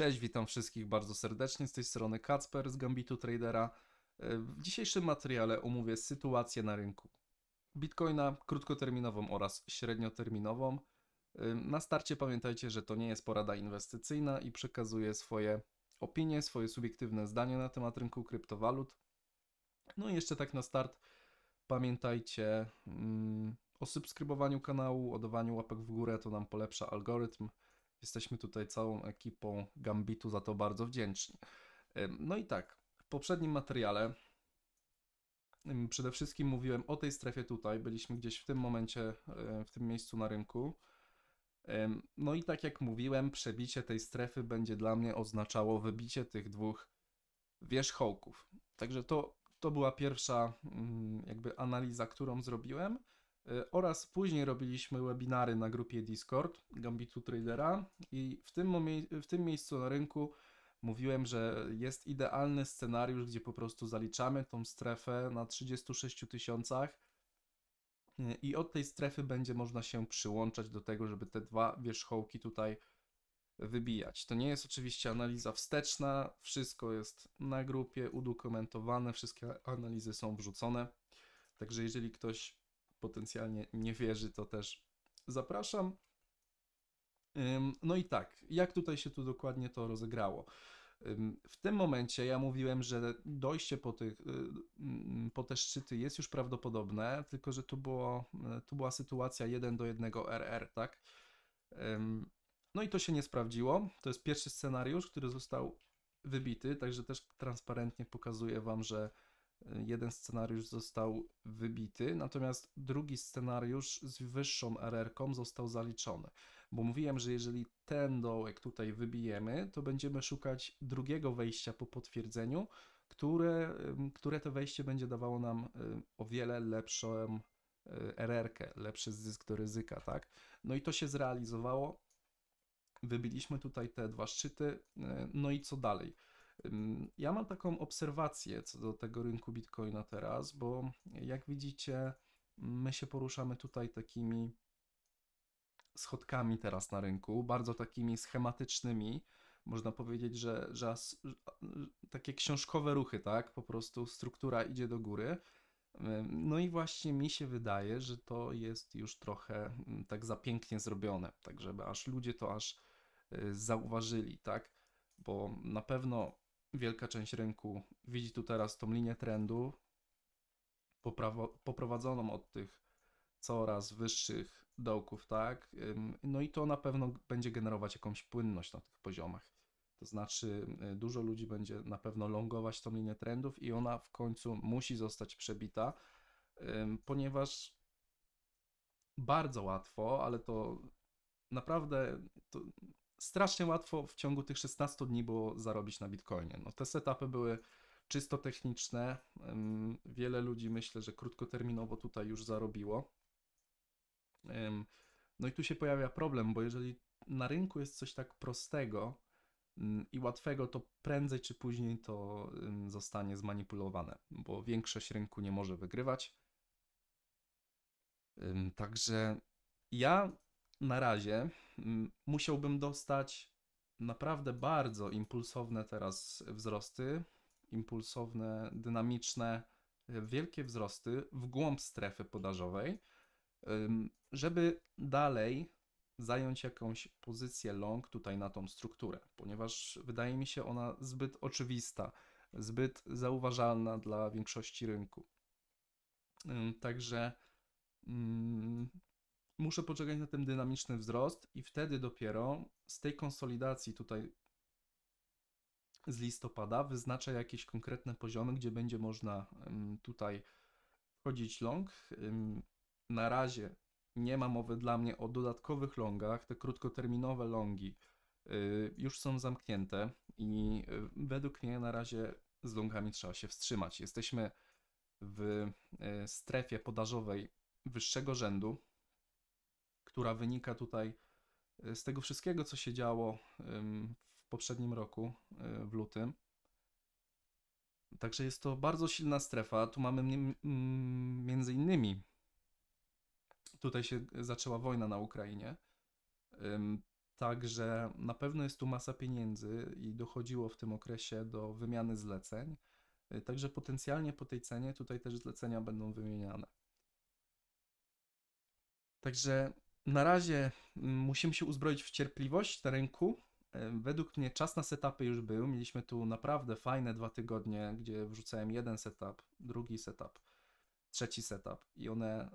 Cześć, witam wszystkich bardzo serdecznie. Z tej strony Kacper z Gambitu Tradera. E, w dzisiejszym materiale omówię sytuację na rynku Bitcoina krótkoterminową oraz średnioterminową. E, na starcie pamiętajcie, że to nie jest porada inwestycyjna i przekazuję swoje opinie, swoje subiektywne zdanie na temat rynku kryptowalut. No i jeszcze tak na start pamiętajcie mm, o subskrybowaniu kanału, o dawaniu łapek w górę, to nam polepsza algorytm. Jesteśmy tutaj całą ekipą Gambitu za to bardzo wdzięczni. No i tak, w poprzednim materiale przede wszystkim mówiłem o tej strefie tutaj, byliśmy gdzieś w tym momencie, e, w tym miejscu na rynku. No i tak jak mówiłem, przebicie tej strefy będzie dla mnie oznaczało wybicie tych dwóch wierzchołków. Także to, to była pierwsza mm, jakby analiza, którą zrobiłem. Y, oraz później robiliśmy webinary na grupie Discord Gambitu Tradera i w tym, w tym miejscu na rynku mówiłem, że jest idealny scenariusz, gdzie po prostu zaliczamy tą strefę na 36 tysiącach y, i od tej strefy będzie można się przyłączać do tego, żeby te dwa wierzchołki tutaj wybijać. To nie jest oczywiście analiza wsteczna, wszystko jest na grupie udokumentowane, wszystkie analizy są wrzucone. Także jeżeli ktoś potencjalnie nie wierzy, to też zapraszam. No i tak, jak tutaj się tu dokładnie to rozegrało? W tym momencie ja mówiłem, że dojście po, tych, y, mm, po te szczyty jest już prawdopodobne, tylko że tu, było, y, tu była sytuacja 1 do 1 RR, tak? No i to się nie sprawdziło. To jest pierwszy scenariusz, który został wybity, także też transparentnie pokazuję Wam, że jeden scenariusz został wybity, natomiast drugi scenariusz z wyższą RR-ką został zaliczony, bo mówiłem, że jeżeli ten dołek tutaj wybijemy, to będziemy szukać drugiego wejścia po potwierdzeniu, które, które to wejście będzie dawało nam o wiele lepszą RR-kę, lepszy zysk do ryzyka, tak? No i to się zrealizowało. Wybiliśmy tutaj te dwa szczyty, e, no i co dalej? Ja mam taką obserwację co do tego rynku Bitcoina teraz, bo jak widzicie, my się poruszamy tutaj takimi schodkami teraz na rynku, bardzo takimi schematycznymi. Można powiedzieć, że, że takie książkowe ruchy, tak? Po prostu struktura idzie do góry. No i właśnie mi się wydaje, że to jest już trochę tak za pięknie zrobione, tak żeby aż ludzie to aż y, zauważyli, tak? Bo na pewno wielka część rynku widzi tu teraz tą linię trendu poprowadzoną od tych coraz wyższych dołków, tak? No i to na pewno będzie generować jakąś płynność na tych poziomach. To znaczy, y, dużo ludzi będzie na pewno longować tą linię trendów i ona w końcu musi zostać przebita, ponieważ bardzo łatwo, ale to naprawdę to strasznie łatwo w ciągu tych 16 dni było zarobić na Bitcoinie. No, te setupy były czysto techniczne. Wiele ludzi myślę, że krótkoterminowo tutaj już zarobiło. No i tu się pojawia problem, bo jeżeli na rynku jest coś tak prostego mm, i łatwego, to prędzej czy później to zostanie zmanipulowane, bo większość rynku nie może wygrywać. Także ja na razie mm, musiałbym dostać naprawdę bardzo impulsowne teraz wzrosty, impulsowne, dynamiczne, e, wielkie wzrosty w głąb strefy podażowej, żeby dalej zająć jakąś pozycję long tutaj na tą strukturę, ponieważ wydaje mi się ona zbyt oczywista, zbyt zauważalna dla większości rynku. Także mm, muszę poczekać na ten dynamiczny wzrost i wtedy dopiero z tej konsolidacji tutaj z listopada wyznaczę jakieś konkretne poziomy, gdzie będzie można tutaj wchodzić long. Na razie nie ma mowy dla mnie o dodatkowych longach. Te krótkoterminowe longi y, już są zamknięte i y, według mnie na razie z longami trzeba się wstrzymać. Jesteśmy w e, strefie podażowej wyższego rzędu, która wynika tutaj e, z tego wszystkiego, co się działo w poprzednim roku, e, w lutym. Także jest to bardzo silna strefa. Tu mamy mm, między innymi tutaj się zaczęła wojna na Ukrainie. Także na pewno jest tu masa pieniędzy i dochodziło w tym okresie do wymiany zleceń. E, także potencjalnie po tej cenie tutaj też zlecenia będą wymieniane. Także na razie mm, musimy się uzbroić w cierpliwość na rynku. Według mnie czas na setupy już był. Mieliśmy tu naprawdę fajne dwa tygodnie, gdzie wrzucałem jeden setup, drugi setup, trzeci setup i one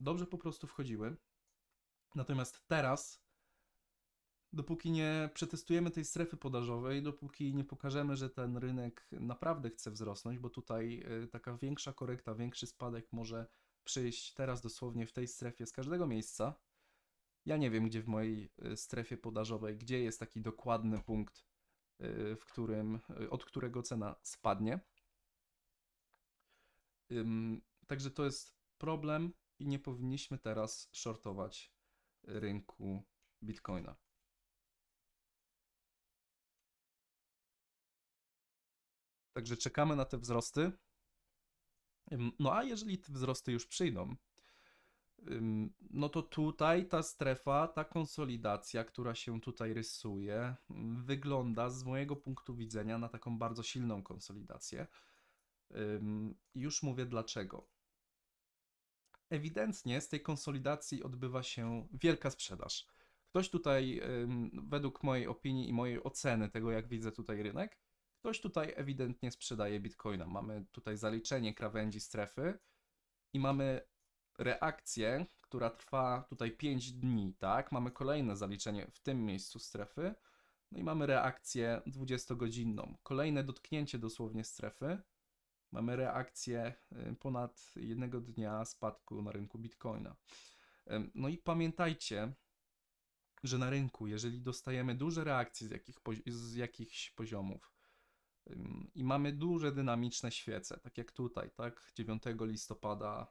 dobrze po prostu wchodziły. Natomiast teraz, dopóki nie przetestujemy tej strefy podażowej, dopóki nie pokażemy, że ten rynek naprawdę chce wzrosnąć, bo tutaj e, taka większa korekta, większy spadek może przyjść teraz dosłownie w tej strefie z każdego miejsca. Ja nie wiem, gdzie w mojej y, strefie podażowej, gdzie jest taki dokładny punkt, y, w którym, y, od którego cena spadnie. Także to jest problem i nie powinniśmy teraz shortować rynku Bitcoina. Także czekamy na te wzrosty. No a jeżeli te wzrosty już przyjdą, no to tutaj ta strefa, ta konsolidacja, która się tutaj rysuje, wygląda z mojego punktu widzenia na taką bardzo silną konsolidację. Już mówię dlaczego. Ewidentnie z tej konsolidacji odbywa się wielka sprzedaż. Ktoś tutaj, według mojej opinii i mojej oceny tego, jak widzę tutaj rynek, Ktoś tutaj ewidentnie sprzedaje bitcoina. Mamy tutaj zaliczenie krawędzi strefy i mamy reakcję, która trwa tutaj 5 dni, tak? Mamy kolejne zaliczenie w tym miejscu strefy. No i mamy reakcję 20-godzinną. Kolejne dotknięcie dosłownie strefy. Mamy reakcję y, ponad jednego dnia spadku na rynku bitcoina. No i pamiętajcie, że na rynku, jeżeli dostajemy duże reakcje z, jakich, z jakichś poziomów, i mamy duże dynamiczne świece, tak jak tutaj, tak? 9 listopada,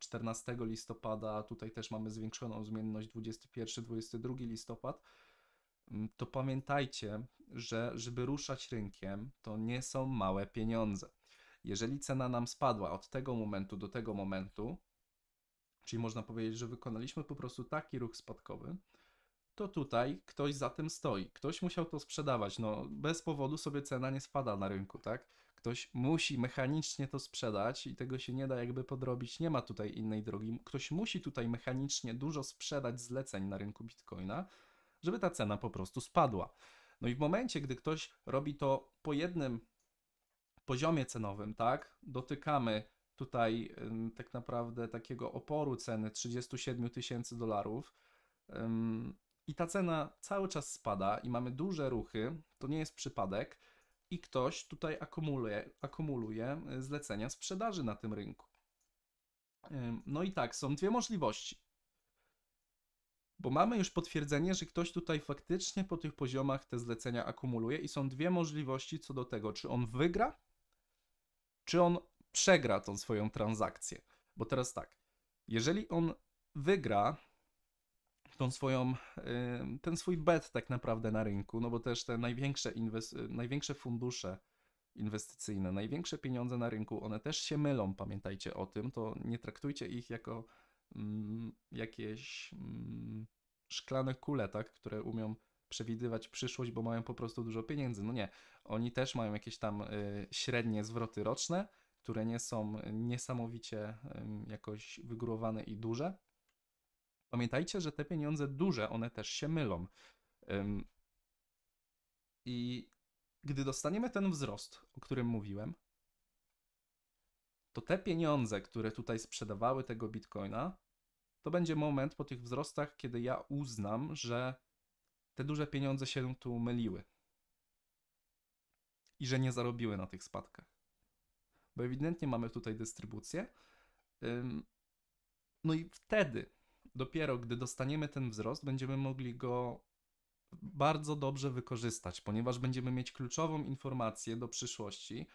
14 listopada, tutaj też mamy zwiększoną zmienność 21-22 listopad. To pamiętajcie, że żeby ruszać rynkiem, to nie są małe pieniądze. Jeżeli cena nam spadła od tego momentu do tego momentu, czyli można powiedzieć, że wykonaliśmy po prostu taki ruch spadkowy, to tutaj ktoś za tym stoi. Ktoś musiał to sprzedawać. No, bez powodu sobie cena nie spada na rynku, tak? Ktoś musi mechanicznie to sprzedać i tego się nie da jakby podrobić. Nie ma tutaj innej drogi. Ktoś musi tutaj mechanicznie dużo sprzedać zleceń na rynku bitcoina, żeby ta cena po prostu spadła. No i w momencie, gdy ktoś robi to po jednym poziomie cenowym, tak? Dotykamy tutaj tak naprawdę takiego oporu ceny 37 tysięcy dolarów i ta cena cały czas spada i mamy duże ruchy, to nie jest przypadek i ktoś tutaj akumuluje, akumuluje e, zlecenia sprzedaży na tym rynku. No i tak, są dwie możliwości. Bo mamy już potwierdzenie, że ktoś tutaj faktycznie po tych poziomach te zlecenia akumuluje i są dwie możliwości co do tego, czy on wygra, czy on przegra tą swoją transakcję. Bo teraz tak, jeżeli on wygra tą swoją, ten swój bet tak naprawdę na rynku, no bo też te największe, inwest- największe fundusze inwestycyjne, największe pieniądze na rynku, one też się mylą, pamiętajcie o tym, to nie traktujcie ich jako mm, jakieś mm, szklane kule, tak, które umią przewidywać przyszłość, bo mają po prostu dużo pieniędzy. No nie, oni też mają jakieś tam y, średnie zwroty roczne, które nie są e, niesamowicie y, jakoś wygórowane i duże, Pamiętajcie, że te pieniądze duże, one też się mylą. I gdy dostaniemy ten wzrost, o którym mówiłem, to te pieniądze, które tutaj sprzedawały tego bitcoina, to będzie moment po tych wzrostach, kiedy ja uznam, że te duże pieniądze się tu myliły i że nie zarobiły na tych spadkach. Bo ewidentnie mamy tutaj dystrybucję. No i wtedy dopiero gdy dostaniemy ten wzrost, będziemy mogli go bardzo dobrze wykorzystać, ponieważ będziemy mieć kluczową informację do przyszłości,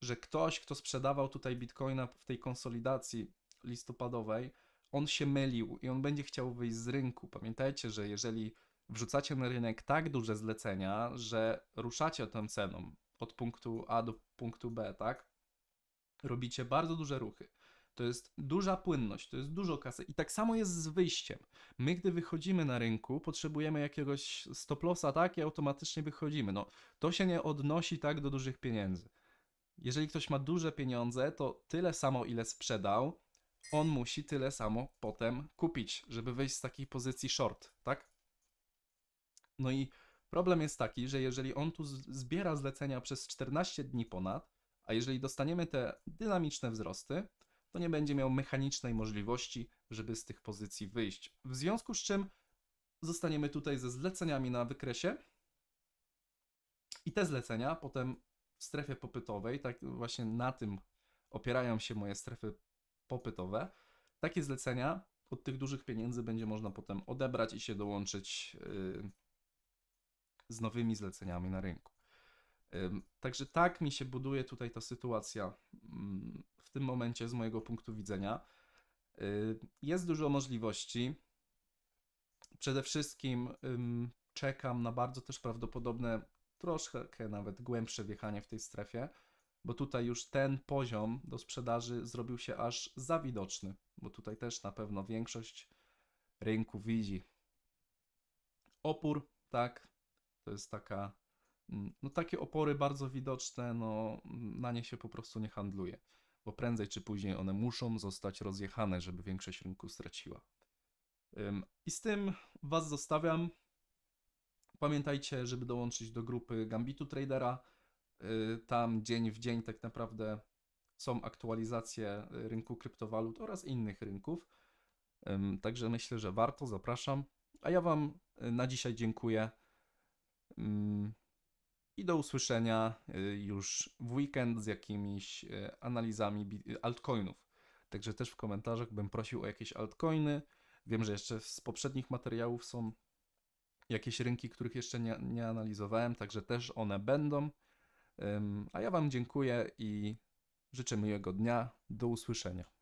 że ktoś, kto sprzedawał tutaj bitcoina w tej konsolidacji listopadowej, on się mylił i on będzie chciał wyjść z rynku. Pamiętajcie, że jeżeli wrzucacie na rynek tak duże zlecenia, że ruszacie tą ceną od punktu A do punktu B, tak? Robicie bardzo duże ruchy to jest duża płynność, to jest dużo kasy. I tak samo jest z wyjściem. My, gdy wychodzimy na rynku, potrzebujemy jakiegoś stoplosa, tak, i automatycznie wychodzimy. No, to się nie odnosi tak do dużych pieniędzy. Jeżeli ktoś ma duże pieniądze, to tyle samo, ile sprzedał, on musi tyle samo potem kupić, żeby wyjść z takiej pozycji short, tak? No i problem jest taki, że jeżeli on tu zbiera zlecenia przez 14 dni ponad, a jeżeli dostaniemy te dynamiczne wzrosty, to nie będzie miał mechanicznej możliwości, żeby z tych pozycji wyjść. W związku z czym zostaniemy tutaj ze zleceniami na wykresie i te zlecenia potem w strefie popytowej, tak właśnie na tym opierają się moje strefy popytowe, takie zlecenia od tych dużych pieniędzy będzie można potem odebrać i się dołączyć yy, z nowymi zleceniami na rynku. Także tak mi się buduje tutaj ta sytuacja mm, tym momencie z mojego punktu widzenia. Y, jest dużo możliwości. Przede wszystkim czekam na bardzo też prawdopodobne, troszkę nawet głębsze wjechanie w tej strefie, bo tutaj już ten poziom do sprzedaży zrobił się aż za widoczny, bo tutaj też na pewno większość rynku widzi. Opór, tak, to jest taka, mm, no takie opory bardzo widoczne, no na nie się po prostu nie handluje bo prędzej czy później one muszą zostać rozjechane, żeby większość rynku straciła. I z tym Was zostawiam. Pamiętajcie, żeby dołączyć do grupy Gambitu Tradera. E, tam dzień w dzień tak naprawdę są aktualizacje e, rynku kryptowalut oraz innych rynków. Także myślę, że warto, zapraszam. A ja Wam e, na dzisiaj dziękuję i do usłyszenia y, już w weekend z jakimiś y, analizami y, altcoinów. Także też w komentarzach bym prosił o jakieś altcoiny. Wiem, że jeszcze z poprzednich materiałów są jakieś rynki, których jeszcze nie, nie analizowałem, także też one będą. A ja Wam dziękuję i życzę miłego dnia. Do usłyszenia.